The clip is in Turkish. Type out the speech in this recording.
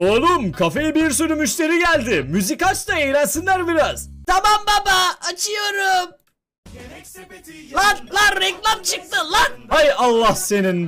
Oğlum kafeye bir sürü müşteri geldi. Müzik aç da eğlensinler biraz. Tamam baba açıyorum. Lan lan reklam çıktı lan. Hay Allah senin